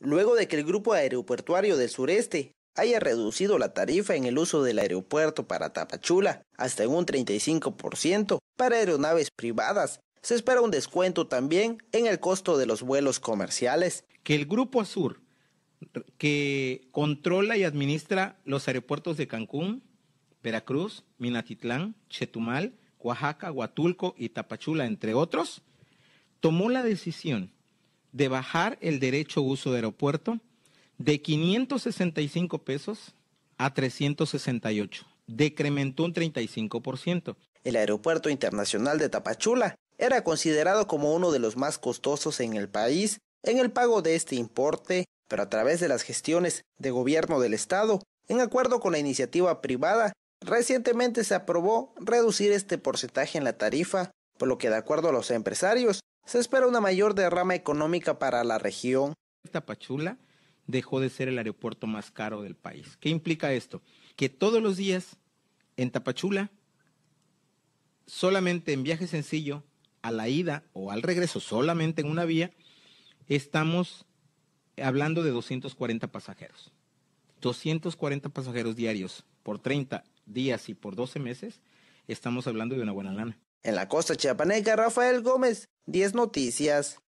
luego de que el Grupo Aeroportuario del Sureste haya reducido la tarifa en el uso del aeropuerto para Tapachula hasta un 35% para aeronaves privadas. Se espera un descuento también en el costo de los vuelos comerciales. Que el Grupo Azur, que controla y administra los aeropuertos de Cancún, Veracruz, Minatitlán, Chetumal, Oaxaca, Huatulco y Tapachula, entre otros, tomó la decisión de bajar el derecho uso de aeropuerto de 565 pesos a 368. Decrementó un 35%. El aeropuerto internacional de Tapachula era considerado como uno de los más costosos en el país en el pago de este importe, pero a través de las gestiones de gobierno del Estado, en acuerdo con la iniciativa privada, recientemente se aprobó reducir este porcentaje en la tarifa, por lo que de acuerdo a los empresarios, se espera una mayor derrama económica para la región. Tapachula dejó de ser el aeropuerto más caro del país. ¿Qué implica esto? Que todos los días en Tapachula, solamente en viaje sencillo, a la ida o al regreso, solamente en una vía, estamos hablando de 240 pasajeros. 240 pasajeros diarios por 30 días y por 12 meses, estamos hablando de una buena lana. En la costa chiapaneca, Rafael Gómez, 10 Noticias.